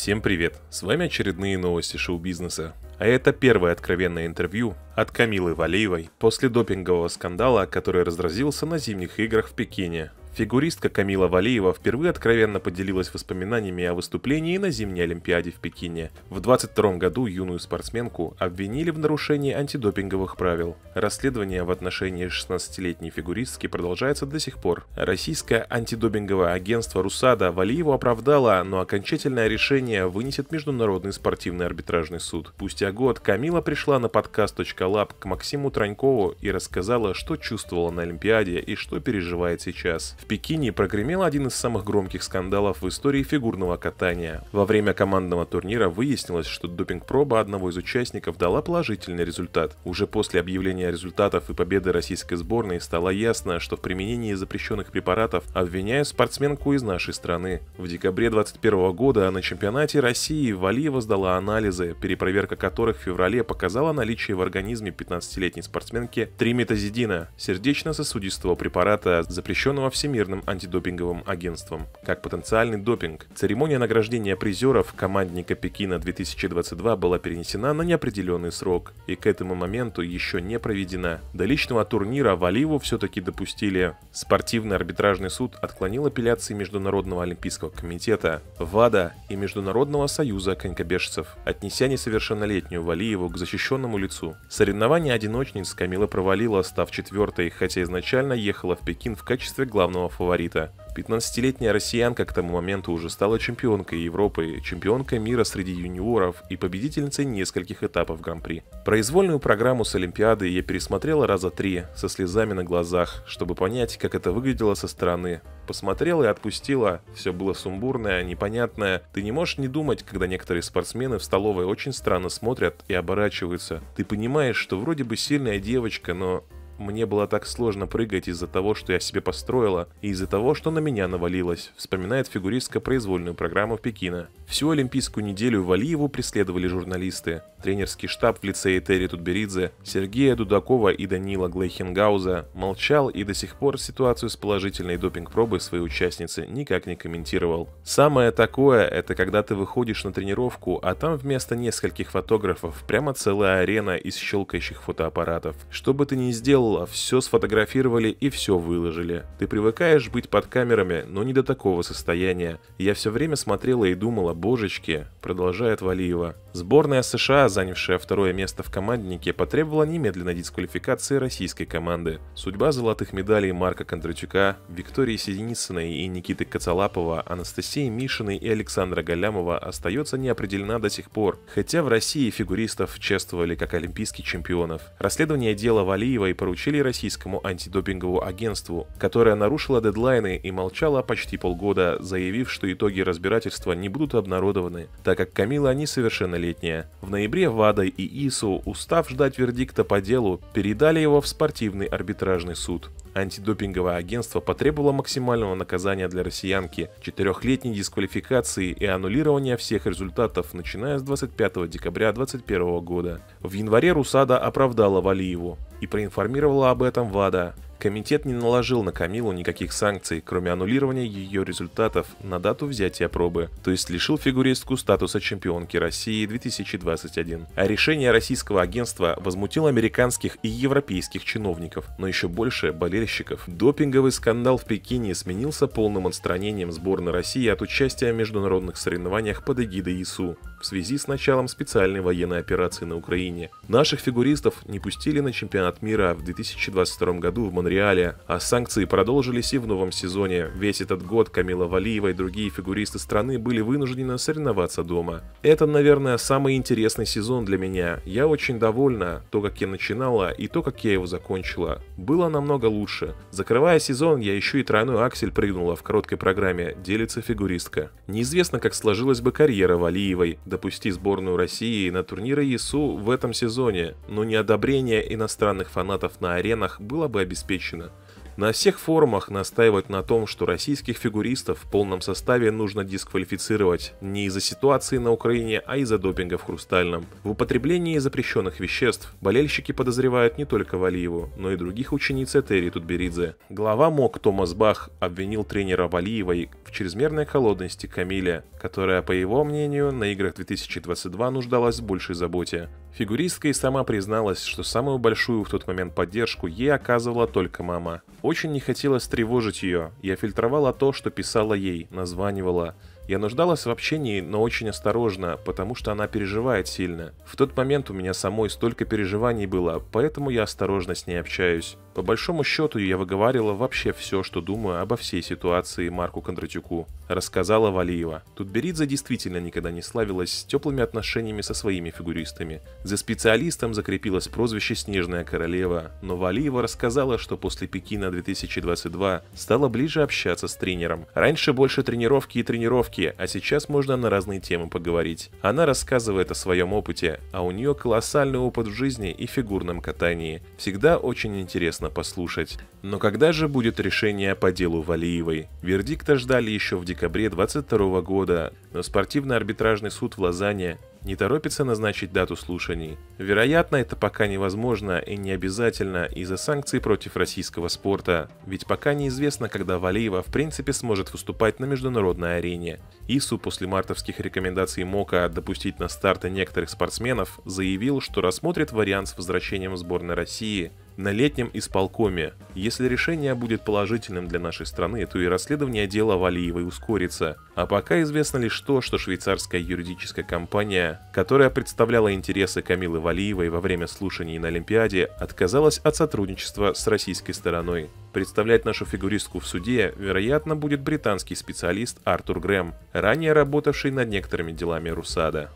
Всем привет! С вами очередные новости шоу-бизнеса. А это первое откровенное интервью от Камилы Валеевой после допингового скандала, который разразился на зимних играх в Пекине Фигуристка Камила Валиева впервые откровенно поделилась воспоминаниями о выступлении на зимней Олимпиаде в Пекине. В 22 году юную спортсменку обвинили в нарушении антидопинговых правил. Расследование в отношении 16-летней фигуристки продолжается до сих пор. Российское антидопинговое агентство «Русада» Валиеву оправдало, но окончательное решение вынесет Международный спортивный арбитражный суд. Спустя год Камила пришла на подкаст.лаб к Максиму Транькову и рассказала, что чувствовала на Олимпиаде и что переживает сейчас. В Пекине прогремел один из самых громких скандалов в истории фигурного катания. Во время командного турнира выяснилось, что допинг-проба одного из участников дала положительный результат. Уже после объявления результатов и победы российской сборной стало ясно, что в применении запрещенных препаратов обвиняют спортсменку из нашей страны. В декабре 2021 года на чемпионате России Валиева сдала анализы, перепроверка которых в феврале показала наличие в организме 15-летней спортсменки триметазидина, сердечно-сосудистого препарата, запрещенного всеми Всемирным антидопинговым агентством как потенциальный допинг. Церемония награждения призеров командника Пекина 2022 была перенесена на неопределенный срок и к этому моменту еще не проведена. До личного турнира Валиву все-таки допустили. Спортивный арбитражный суд отклонил апелляции Международного олимпийского комитета, ВАДА и Международного союза конькобежцев, отнеся несовершеннолетнюю Валиеву к защищенному лицу. Соревнование одиночниц Камила провалила, став четвертой, хотя изначально ехала в Пекин в качестве главного главного фаворита. 15-летняя россиянка к тому моменту уже стала чемпионкой Европы, чемпионкой мира среди юниоров и победительницей нескольких этапов Гран-при. Произвольную программу с Олимпиады я пересмотрела раза три, со слезами на глазах, чтобы понять, как это выглядело со стороны. Посмотрела и отпустила, все было сумбурное, непонятное. Ты не можешь не думать, когда некоторые спортсмены в столовой очень странно смотрят и оборачиваются. Ты понимаешь, что вроде бы сильная девочка, но мне было так сложно прыгать из-за того, что я себе построила, и из-за того, что на меня навалилось, вспоминает фигуристка произвольную программу Пекина. Всю олимпийскую неделю Валиеву преследовали журналисты. Тренерский штаб в лице Этери Тутберидзе, Сергея Дудакова и Данила Глейхенгауза молчал и до сих пор ситуацию с положительной допинг-пробой своей участницы никак не комментировал. Самое такое – это когда ты выходишь на тренировку, а там вместо нескольких фотографов прямо целая арена из щелкающих фотоаппаратов. Что бы ты ни сделала, все сфотографировали и все выложили. Ты привыкаешь быть под камерами, но не до такого состояния. Я все время смотрела и думала, божечки, продолжает Валиева. Сборная США занявшая второе место в команднике, потребовала немедленной дисквалификации российской команды. Судьба золотых медалей Марка Кондратюка, Виктории Синицыной и Никиты Коцалапова, Анастасии Мишиной и Александра Галямова остается неопределена до сих пор, хотя в России фигуристов чествовали как олимпийских чемпионов. Расследование дела Валиевой поручили российскому антидопинговому агентству, которое нарушило дедлайны и молчало почти полгода, заявив, что итоги разбирательства не будут обнародованы, так как Камила несовершеннолетняя. В ноябре ноябре ВАДА и ИСУ, устав ждать вердикта по делу, передали его в спортивный арбитражный суд. Антидопинговое агентство потребовало максимального наказания для россиянки, четырехлетней дисквалификации и аннулирования всех результатов, начиная с 25 декабря 2021 года. В январе Русада оправдала Валиеву и проинформировала об этом ВАДА. Комитет не наложил на Камилу никаких санкций, кроме аннулирования ее результатов на дату взятия пробы, то есть лишил фигуристку статуса чемпионки России 2021. А решение российского агентства возмутило американских и европейских чиновников, но еще больше болельщиков. Допинговый скандал в Пекине сменился полным отстранением сборной России от участия в международных соревнованиях под эгидой ИСУ в связи с началом специальной военной операции на Украине. Наших фигуристов не пустили на чемпионат чемпионат мира в 2022 году в Монреале, а санкции продолжились и в новом сезоне. Весь этот год Камила Валиева и другие фигуристы страны были вынуждены соревноваться дома. Это, наверное, самый интересный сезон для меня. Я очень довольна то, как я начинала и то, как я его закончила. Было намного лучше. Закрывая сезон, я еще и тройной аксель прыгнула в короткой программе, делится фигуристка. Неизвестно, как сложилась бы карьера Валиевой, допусти сборную России на турниры ЕСУ в этом сезоне, но не одобрение иностранных постоянных фанатов на аренах было бы обеспечено. На всех форумах настаивать на том, что российских фигуристов в полном составе нужно дисквалифицировать не из-за ситуации на Украине, а из-за допинга в Хрустальном. В употреблении запрещенных веществ болельщики подозревают не только Валиеву, но и других учениц Этери Тутберидзе. Глава МОК Томас Бах обвинил тренера Валиевой в чрезмерной холодности Камиля, которая, по его мнению, на играх 2022 нуждалась в большей заботе. Фигуристка и сама призналась, что самую большую в тот момент поддержку ей оказывала только мама. Очень не хотелось тревожить ее, я фильтровала то, что писала ей, названивала. Я нуждалась в общении, но очень осторожно, потому что она переживает сильно. В тот момент у меня самой столько переживаний было, поэтому я осторожно с ней общаюсь. По большому счету я выговаривала вообще все, что думаю обо всей ситуации Марку Кондратюку, рассказала Валиева. Тутберидзе действительно никогда не славилась с теплыми отношениями со своими фигуристами. За специалистом закрепилось прозвище «Снежная королева», но Валиева рассказала, что после Пекина 2022 стала ближе общаться с тренером. Раньше больше тренировки и тренировки, а сейчас можно на разные темы поговорить. Она рассказывает о своем опыте, а у нее колоссальный опыт в жизни и фигурном катании. Всегда очень интересно интересно послушать. Но когда же будет решение по делу Валиевой? Вердикта ждали еще в декабре 22 года, но спортивно-арбитражный суд в Лозанне не торопится назначить дату слушаний. Вероятно, это пока невозможно и не обязательно из-за санкций против российского спорта, ведь пока неизвестно, когда Валеева в принципе сможет выступать на международной арене. ИСУ после мартовских рекомендаций МОКа допустить на старты некоторых спортсменов заявил, что рассмотрит вариант с возвращением сборной России на летнем исполкоме, если решение будет положительным для нашей страны, то и расследование дела Валиевой ускорится. А пока известно лишь то, что швейцарская юридическая компания, которая представляла интересы Камилы Валиевой во время слушаний на Олимпиаде, отказалась от сотрудничества с российской стороной. Представлять нашу фигуристку в суде, вероятно, будет британский специалист Артур Грэм, ранее работавший над некоторыми делами Русада.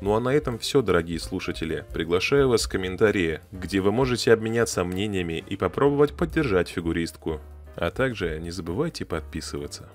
Ну а на этом все, дорогие слушатели. Приглашаю вас в комментарии, где вы можете обменяться мнениями и попробовать поддержать фигуристку. А также не забывайте подписываться.